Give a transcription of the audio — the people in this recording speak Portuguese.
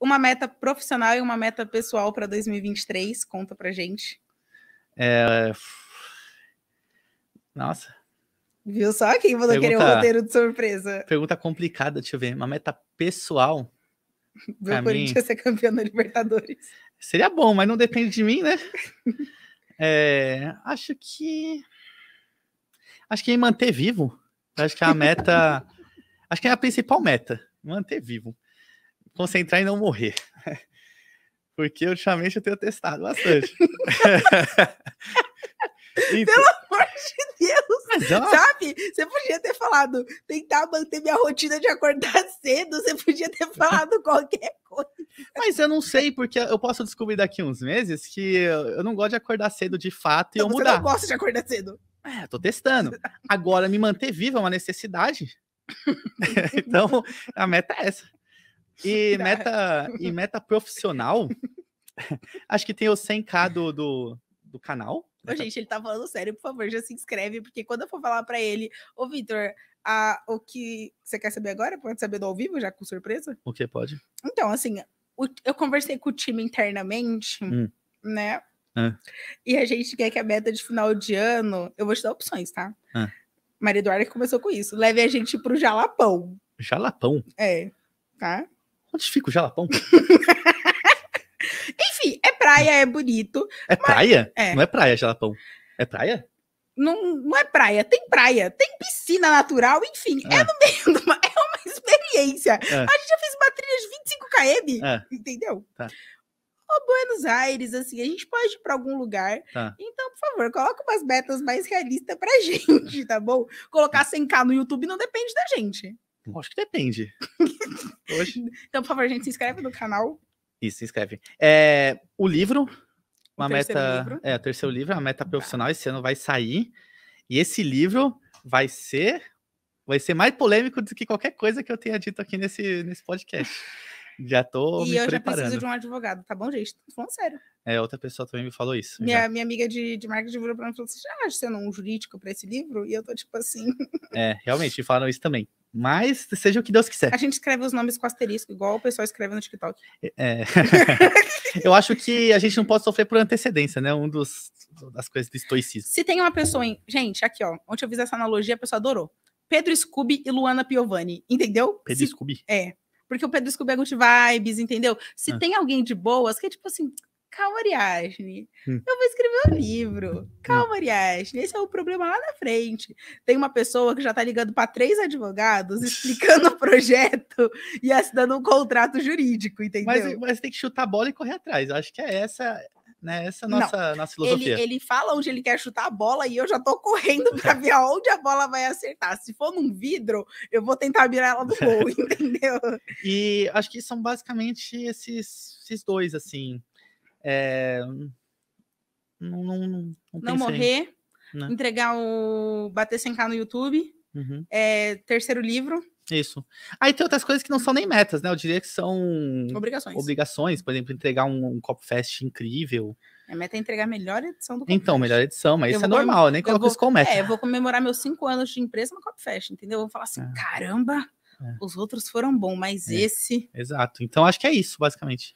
uma meta profissional e uma meta pessoal para 2023? Conta pra gente. É... Nossa. Viu só quem mandou querer um roteiro de surpresa? Pergunta complicada, deixa eu ver. Uma meta pessoal. Do Corinthians ser campeão da Libertadores. Seria bom, mas não depende de mim, né? é... Acho que. Acho que é manter vivo. Acho que é a meta. Acho que é a principal meta. Manter vivo concentrar e não morrer. Porque ultimamente eu tenho testado bastante. Então, Pelo amor de Deus! Não. É Sabe? Você podia ter falado, tentar manter minha rotina de acordar cedo, você podia ter falado qualquer coisa. Mas eu não sei, porque eu posso descobrir daqui uns meses que eu não gosto de acordar cedo de fato então, e eu mudar. Você não gosta de acordar cedo. É, tô testando. Agora, me manter vivo é uma necessidade. então, a meta é essa. E meta, e meta profissional, acho que tem o 100k do, do, do canal. Ô, gente, ele tá falando sério, por favor, já se inscreve, porque quando eu for falar para ele, ô Vitor, a, o que você quer saber agora? Pode saber do ao vivo, já com surpresa? O que pode? Então, assim, o, eu conversei com o time internamente, hum. né? E a gente quer que a meta de final de ano. Eu vou te dar opções, tá? Maria Eduarda que começou com isso. Leve a gente pro Jalapão. Jalapão? É, tá? Onde fica o Jalapão? Enfim, é praia, é bonito. É mas... praia? É. Não é praia, Jalapão. É praia? Não, não é praia, tem praia, tem piscina natural, enfim, é, é no meio de uma, é uma experiência. É. A gente já fez uma trilha de 25 km, é. entendeu? Tá. Ou Buenos Aires, assim, a gente pode ir para algum lugar. Tá. Então, por favor, coloca umas metas mais realistas pra gente, tá bom? Colocar 100k tá. no YouTube não depende da gente. Acho que depende. Hoje... Então, por favor, a gente, se inscreve no canal. Isso, se inscreve. É, o livro, uma o meta. Livro. É, o terceiro livro, é uma meta tá. profissional, esse ano vai sair. E esse livro vai ser. Vai ser mais polêmico do que qualquer coisa que eu tenha dito aqui nesse, nesse podcast. Já tô e me preparando. E eu já preciso de um advogado, tá bom, gente? Tô falando sério. É, outra pessoa também me falou isso. Minha, minha amiga de, de marketing virou pra mim e falou: assim, Você já acha sendo é um jurídico para esse livro? E eu tô tipo assim. É, realmente, falaram isso também. Mas seja o que Deus quiser. A gente escreve os nomes com asterisco, igual o pessoal escreve no TikTok. É. é. Eu acho que a gente não pode sofrer por antecedência, né? Um dos das coisas do estoicismo. Se tem uma pessoa em. Gente, aqui, ó. Ontem eu fiz essa analogia, a pessoa adorou. Pedro Scooby e Luana Piovani, entendeu? Pedro Se... Scooby? É. Porque o Pedro Scooby é good vibes, entendeu? Se ah. tem alguém de boas, que é tipo assim, Calma, Ariasne, hum. Eu vou escrever um livro. Hum. Calma, Ariasne, Esse é o problema lá na frente. Tem uma pessoa que já está ligando para três advogados, explicando o projeto e assinando um contrato jurídico, entendeu? Mas, mas tem que chutar a bola e correr atrás. Eu acho que é essa né? Essa é a nossa, nossa filosofia. Ele, ele fala onde ele quer chutar a bola e eu já tô correndo para ver aonde a bola vai acertar. Se for num vidro, eu vou tentar virar ela do gol, entendeu? E acho que são basicamente esses, esses dois, assim. É, não, não, não, não morrer, né? entregar o Bater Sem K no YouTube, uhum. é, terceiro livro. Isso. Aí ah, tem outras coisas que não são nem metas, né? Eu diria que são obrigações. Obrigações, por exemplo, entregar um, um Cop Fest incrível. A meta é entregar a melhor edição do Cop Então, Fest. melhor edição, mas eu isso é normal, eu nem coloco vou, isso como meta. É, eu vou comemorar meus cinco anos de empresa no Cop Fest, entendeu? Eu vou falar assim, é. caramba, é. os outros foram bons, mas é. esse. Exato. Então acho que é isso, basicamente.